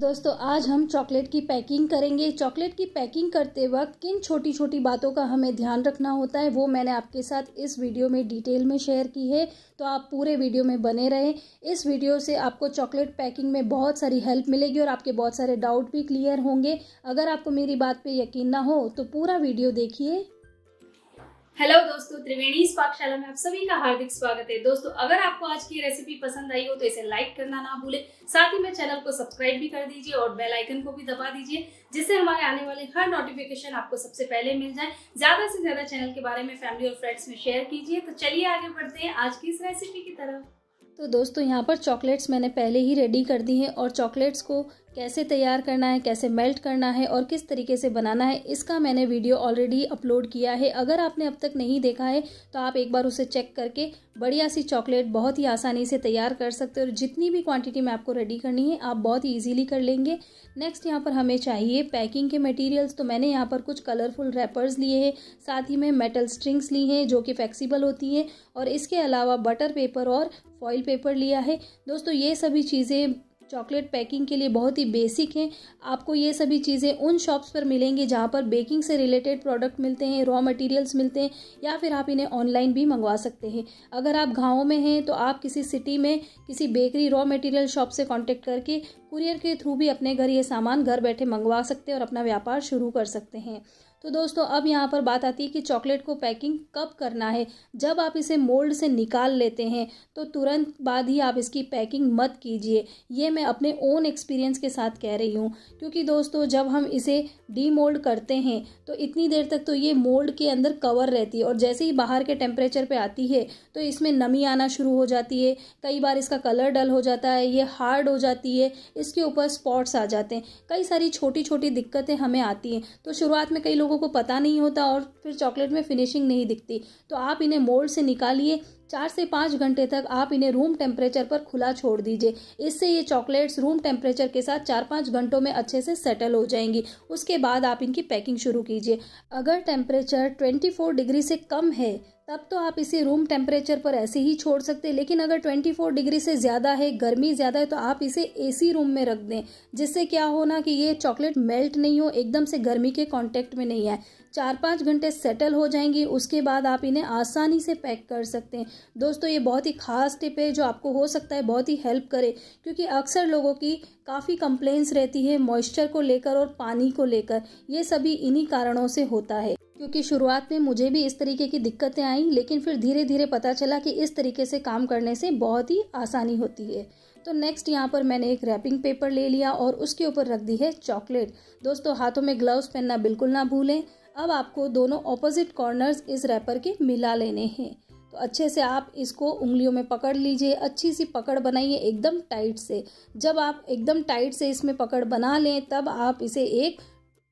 दोस्तों आज हम चॉकलेट की पैकिंग करेंगे चॉकलेट की पैकिंग करते वक्त किन छोटी छोटी बातों का हमें ध्यान रखना होता है वो मैंने आपके साथ इस वीडियो में डिटेल में शेयर की है तो आप पूरे वीडियो में बने रहें इस वीडियो से आपको चॉकलेट पैकिंग में बहुत सारी हेल्प मिलेगी और आपके बहुत सारे डाउट भी क्लियर होंगे अगर आपको मेरी बात पर यकीन ना हो तो पूरा वीडियो देखिए हेलो दोस्तों त्रिवेणी पाकशाला में आप सभी का हार्दिक स्वागत है दोस्तों अगर आपको आज की रेसिपी पसंद आई हो तो इसे लाइक करना ना भूले साथ ही मेरे चैनल को सब्सक्राइब भी कर दीजिए और बेल आइकन को भी दबा दीजिए जिससे हमारे आने वाले हर नोटिफिकेशन आपको सबसे पहले मिल जाए ज्यादा से ज्यादा चैनल के बारे में फैमिली और फ्रेंड्स में शेयर कीजिए तो चलिए आगे बढ़ते हैं आज की इस रेसिपी की तरफ तो दोस्तों यहाँ पर चॉकलेट्स मैंने पहले ही रेडी कर दी हैं और चॉकलेट्स को कैसे तैयार करना है कैसे मेल्ट करना है और किस तरीके से बनाना है इसका मैंने वीडियो ऑलरेडी अपलोड किया है अगर आपने अब तक नहीं देखा है तो आप एक बार उसे चेक करके बढ़िया सी चॉकलेट बहुत ही आसानी से तैयार कर सकते हो और जितनी भी क्वांटिटी में आपको रेडी करनी है आप बहुत ही ईजिली कर लेंगे नेक्स्ट यहाँ पर हमें चाहिए पैकिंग के मटेरियल्स तो मैंने यहाँ पर कुछ कलरफुल रैपर्स लिए हैं साथ ही में मेटल स्ट्रिंग्स ली हैं जो कि फ्लेक्सिबल होती हैं और इसके अलावा बटर पेपर और फॉइल पेपर लिया है दोस्तों ये सभी चीज़ें चॉकलेट पैकिंग के लिए बहुत ही बेसिक हैं आपको ये सभी चीज़ें उन शॉप्स पर मिलेंगी जहाँ पर बेकिंग से रिलेटेड प्रोडक्ट मिलते हैं रॉ मटेरियल्स मिलते हैं या फिर आप इन्हें ऑनलाइन भी मंगवा सकते हैं अगर आप गाँव में हैं तो आप किसी सिटी में किसी बेकरी रॉ मटेरियल शॉप से कॉन्टैक्ट करके कुरियर के थ्रू भी अपने घर ये सामान घर बैठे मंगवा सकते हैं और अपना व्यापार शुरू कर सकते हैं तो दोस्तों अब यहाँ पर बात आती है कि चॉकलेट को पैकिंग कब करना है जब आप इसे मोल्ड से निकाल लेते हैं तो तुरंत बाद ही आप इसकी पैकिंग मत कीजिए ये मैं अपने ओन एक्सपीरियंस के साथ कह रही हूँ क्योंकि दोस्तों जब हम इसे डी मोल्ड करते हैं तो इतनी देर तक तो ये मोल्ड के अंदर कवर रहती है और जैसे ही बाहर के टेम्परेचर पर आती है तो इसमें नमी आना शुरू हो जाती है कई बार इसका कलर डल हो जाता है ये हार्ड हो जाती है इसके ऊपर स्पॉट्स आ जाते हैं कई सारी छोटी छोटी दिक्कतें हमें आती हैं तो शुरुआत में कई लोगों लोगों को पता नहीं होता और फिर चॉकलेट में फिनिशिंग नहीं दिखती तो आप इन्हें मोल्ड से निकालिए चार से पाँच घंटे तक आप इन्हें रूम टेम्परेचर पर खुला छोड़ दीजिए इससे ये चॉकलेट्स रूम टेम्परेचर के साथ चार पाँच घंटों में अच्छे से सेटल हो जाएंगी उसके बाद आप इनकी पैकिंग शुरू कीजिए अगर टेम्परेचर ट्वेंटी फोर डिग्री से कम है तब तो आप इसे रूम टेम्परेचर पर ऐसे ही छोड़ सकते हैं लेकिन अगर 24 डिग्री से ज़्यादा है गर्मी ज़्यादा है तो आप इसे एसी रूम में रख दें जिससे क्या हो ना कि ये चॉकलेट मेल्ट नहीं हो एकदम से गर्मी के कांटेक्ट में नहीं आए चार पाँच घंटे सेटल हो जाएंगी उसके बाद आप इन्हें आसानी से पैक कर सकते हैं दोस्तों ये बहुत ही खास टिप है जो आपको हो सकता है बहुत ही हेल्प करे क्योंकि अक्सर लोगों की काफ़ी कंप्लेंस रहती है मॉइस्चर को लेकर और पानी को लेकर ये सभी इन्हीं कारणों से होता है क्योंकि शुरुआत में मुझे भी इस तरीके की दिक्कतें आई लेकिन फिर धीरे धीरे पता चला कि इस तरीके से काम करने से बहुत ही आसानी होती है तो नेक्स्ट यहाँ पर मैंने एक रैपिंग पेपर ले लिया और उसके ऊपर रख दी है चॉकलेट दोस्तों हाथों में ग्लव्स पहनना बिल्कुल ना भूलें अब आपको दोनों ऑपोजिट कॉर्नर्स इस रैपर के मिला लेने हैं तो अच्छे से आप इसको उंगलियों में पकड़ लीजिए अच्छी सी पकड़ बनाइए एकदम टाइट से जब आप एकदम टाइट से इसमें पकड़ बना लें तब आप इसे एक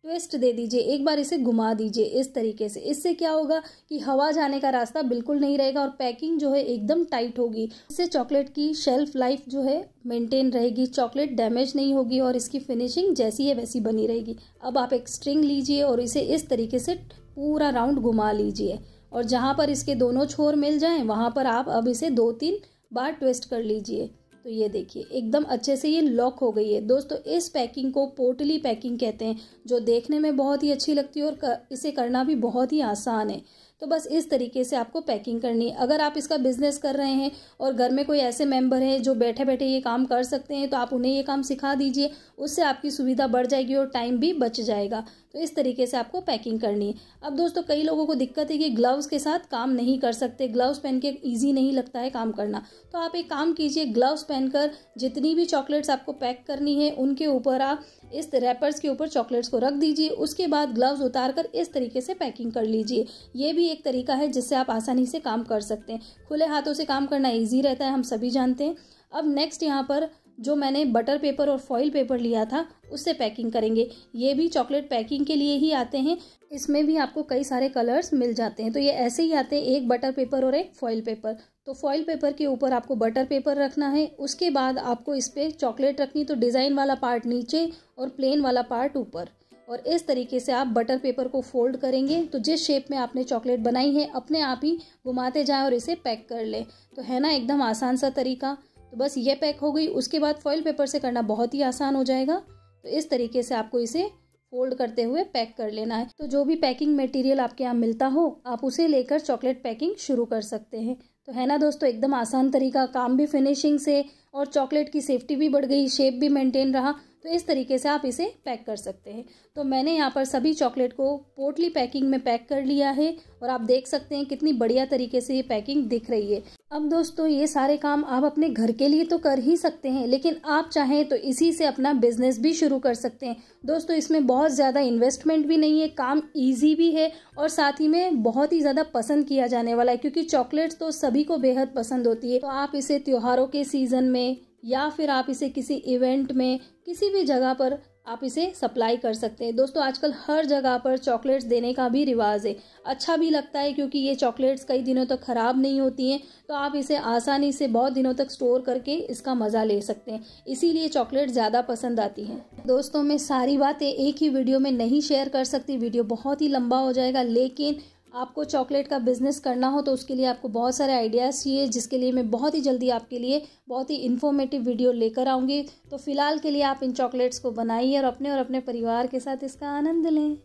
ट्विस्ट दे दीजिए एक बार इसे घुमा दीजिए इस तरीके से इससे क्या होगा कि हवा जाने का रास्ता बिल्कुल नहीं रहेगा और पैकिंग जो है एकदम टाइट होगी इससे चॉकलेट की शेल्फ लाइफ जो है मेंटेन रहेगी चॉकलेट डैमेज नहीं होगी और इसकी फिनिशिंग जैसी है वैसी बनी रहेगी अब आप एक स्ट्रिंग लीजिए और इसे इस तरीके से पूरा राउंड घुमा लीजिए और जहाँ पर इसके दोनों छोर मिल जाएँ वहाँ पर आप अब इसे दो तीन बार ट्विस्ट कर लीजिए तो ये देखिए एकदम अच्छे से ये लॉक हो गई है दोस्तों इस पैकिंग को पोटली पैकिंग कहते हैं जो देखने में बहुत ही अच्छी लगती है और कर, इसे करना भी बहुत ही आसान है तो बस इस तरीके से आपको पैकिंग करनी है अगर आप इसका बिजनेस कर रहे हैं और घर में कोई ऐसे मेंबर हैं जो बैठे बैठे ये काम कर सकते हैं तो आप उन्हें ये काम सिखा दीजिए उससे आपकी सुविधा बढ़ जाएगी और टाइम भी बच जाएगा तो इस तरीके से आपको पैकिंग करनी है अब दोस्तों कई लोगों को दिक्कत है कि ग्लव्स के साथ काम नहीं कर सकते ग्लव्स पहन के ईजी नहीं लगता है काम करना तो आप एक काम कीजिए ग्लव्स पहनकर जितनी भी चॉकलेट्स आपको पैक करनी है उनके ऊपर आप इस रैपर्स के ऊपर चॉकलेट्स को रख दीजिए उसके बाद ग्लव्स उतार कर इस तरीके से पैकिंग कर लीजिए ये भी एक तरीका है जिससे आप आसानी से काम कर सकते हैं खुले हाथों से काम करना ईजी रहता है हम सभी जानते हैं अब नेक्स्ट यहाँ पर जो मैंने बटर पेपर और फॉइल पेपर लिया था उससे पैकिंग करेंगे ये भी चॉकलेट पैकिंग के लिए ही आते हैं इसमें भी आपको कई सारे कलर्स मिल जाते हैं तो ये ऐसे ही आते हैं एक बटर पेपर और एक फॉइल पेपर तो फॉइल पेपर के ऊपर आपको बटर पेपर रखना है उसके बाद आपको इस पर चॉकलेट रखनी तो डिज़ाइन वाला पार्ट नीचे और प्लेन वाला पार्ट ऊपर और इस तरीके से आप बटर पेपर को फोल्ड करेंगे तो जिस शेप में आपने चॉकलेट बनाई है अपने आप ही घुमाते जाएं और इसे पैक कर लें तो है ना एकदम आसान सा तरीका तो बस ये पैक हो गई उसके बाद फॉइल पेपर से करना बहुत ही आसान हो जाएगा तो इस तरीके से आपको इसे फोल्ड करते हुए पैक कर लेना है तो जो भी पैकिंग मटेरियल आपके यहाँ मिलता हो आप उसे लेकर चॉकलेट पैकिंग शुरू कर सकते हैं तो है ना दोस्तों एकदम आसान तरीका काम भी फिनिशिंग से और चॉकलेट की सेफ्टी भी बढ़ गई शेप भी मेंटेन रहा तो इस तरीके से आप इसे पैक कर सकते हैं तो मैंने यहाँ पर सभी चॉकलेट को पोटली पैकिंग में पैक कर लिया है और आप देख सकते हैं कितनी बढ़िया तरीके से ये पैकिंग दिख रही है अब दोस्तों ये सारे काम आप अपने घर के लिए तो कर ही सकते हैं लेकिन आप चाहें तो इसी से अपना बिजनेस भी शुरू कर सकते हैं दोस्तों इसमें बहुत ज़्यादा इन्वेस्टमेंट भी नहीं है काम ईजी भी है और साथ ही में बहुत ही ज़्यादा पसंद किया जाने वाला है क्योंकि चॉकलेट्स तो सभी को बेहद पसंद होती है तो आप इसे त्योहारों के सीज़न में या फिर आप इसे किसी इवेंट में किसी भी जगह पर आप इसे सप्लाई कर सकते हैं दोस्तों आजकल हर जगह पर चॉकलेट्स देने का भी रिवाज है अच्छा भी लगता है क्योंकि ये चॉकलेट्स कई दिनों तक तो ख़राब नहीं होती हैं तो आप इसे आसानी से बहुत दिनों तक स्टोर करके इसका मज़ा ले सकते हैं इसीलिए चॉकलेट ज़्यादा पसंद आती हैं दोस्तों मैं सारी बातें एक ही वीडियो में नहीं शेयर कर सकती वीडियो बहुत ही लंबा हो जाएगा लेकिन आपको चॉकलेट का बिज़नेस करना हो तो उसके लिए आपको बहुत सारे आइडियाज़ चाहिए जिसके लिए मैं बहुत ही जल्दी आपके लिए बहुत ही इन्फॉर्मेटिव वीडियो लेकर आऊँगी तो फ़िलहाल के लिए आप इन चॉकलेट्स को बनाइए और अपने और अपने परिवार के साथ इसका आनंद लें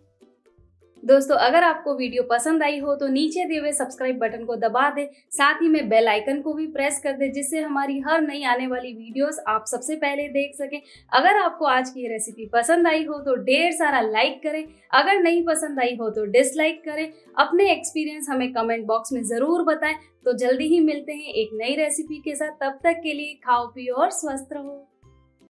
दोस्तों अगर आपको वीडियो पसंद आई हो तो नीचे दिए हुए सब्सक्राइब बटन को दबा दें साथ ही में बेल आइकन को भी प्रेस कर दें जिससे हमारी हर नई आने वाली वीडियोस आप सबसे पहले देख सकें अगर आपको आज की ये रेसिपी पसंद आई हो तो ढेर सारा लाइक करें अगर नहीं पसंद आई हो तो डिसलाइक करें अपने एक्सपीरियंस हमें कमेंट बॉक्स में ज़रूर बताएं तो जल्दी ही मिलते हैं एक नई रेसिपी के साथ तब तक के लिए खाओ पियो और स्वस्थ रहो